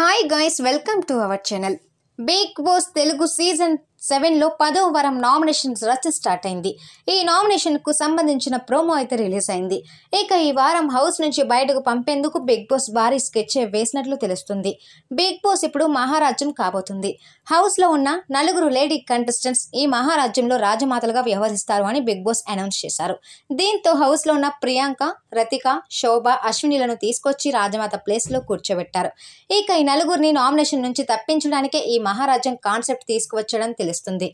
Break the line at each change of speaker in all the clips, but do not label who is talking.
hi guys welcome to our channel Bigg Boss Telugu season సెవెన్లో పదో వారం నామినేషన్స్ రచ్చ స్టార్ట్ అయింది ఈ నామినేషన్కు సంబంధించిన ప్రోమో అయితే రిలీజ్ అయింది ఇక ఈ వారం హౌస్ నుంచి బయటకు పంపేందుకు బిగ్ బాస్ భారీ స్కెచ్ వేసినట్లు తెలుస్తుంది బిగ్ బాస్ ఇప్పుడు మహారాజ్యం కాబోతుంది హౌస్లో ఉన్న నలుగురు లేడీ కంటెస్టెంట్స్ ఈ మహారాజ్యంలో రాజమాతలుగా వ్యవహరిస్తారు అని బిగ్ బాస్ అనౌన్స్ చేశారు దీంతో హౌస్లో ఉన్న ప్రియాంక రతిక శోభ అశ్వినిలను తీసుకొచ్చి రాజమాత ప్లేస్లో కూర్చోబెట్టారు ఇక ఈ నలుగురిని నామినేషన్ నుంచి తప్పించడానికే ఈ మహారాజ్యం కాన్సెప్ట్ తీసుకువచ్చడం తెలుసు తెలుస్తుంది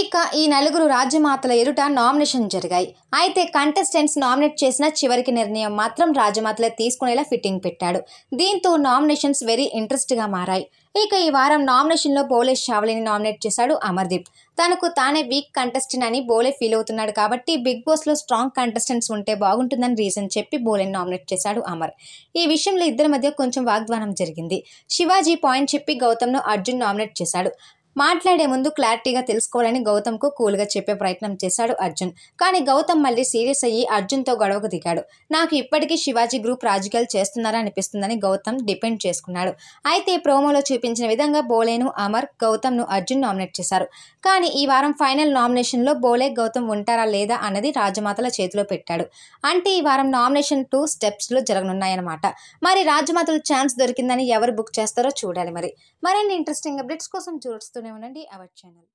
ఇక ఈ నలుగురు రాజమాతల ఎదుట నామినేషన్ జరిగాయి అయితే కంటెస్టెంట్స్ నామినేట్ చేసిన చివరికి నిర్ణయం మాత్రం రాజమాతలే తీసుకునేలా ఫిట్టింగ్ పెట్టాడు దీంతో నామినేషన్స్ వెరీ ఇంట్రెస్ట్గా మారాయి ఇక ఈ వారం నామినేషన్లో బోలే షావలిని నామినేట్ చేశాడు అమర్దీప్ తనకు తానే వీక్ కంటెస్టెంట్ అని బోలే ఫీల్ అవుతున్నాడు కాబట్టి బిగ్ బాస్లో స్ట్రాంగ్ కంటెస్టెంట్స్ ఉంటే బాగుంటుందని రీజన్ చెప్పి బోలేని నామినేట్ చేశాడు అమర్ ఈ విషయంలో ఇద్దరి మధ్య కొంచెం వాగ్దానం జరిగింది శివాజీ పాయింట్ చెప్పి గౌతమ్ను అర్జున్ నామినేట్ చేశాడు మాట్లాడే ముందు క్లారిటీగా తెలుసుకోవాలని గౌతమ్కు కూల్గా చెప్పే ప్రయత్నం చేశాడు అర్జున్ కానీ గౌతమ్ మళ్ళీ సీరియస్ అయ్యి అర్జున్తో గొడవకు దిగాడు నాకు ఇప్పటికీ శివాజీ గ్రూప్ రాజకీయాలు చేస్తున్నారా అనిపిస్తుందని గౌతమ్ డిపెండ్ చేసుకున్నాడు అయితే ప్రోమోలో చూపించిన విధంగా బోలేను అమర్ గౌతమ్ను అర్జున్ నామినేట్ చేశారు కానీ ఈ వారం ఫైనల్ నామినేషన్లో బోలే గౌతమ్ ఉంటారా లేదా అన్నది రాజమాతల చేతిలో పెట్టాడు అంటే ఈ వారం నామినేషన్ టూ స్టెప్స్లో జరగనున్నాయన్నమాట మరి రాజమాతలు ఛాన్స్ దొరికిందని ఎవరు బుక్ చేస్తారో చూడాలి మరి మరిన్ని ఇంట్రెస్టింగ్ అప్డేట్స్ కోసం చూడుస్తూనే చూస్తూనే ఉండండి అవర్ ఛానల్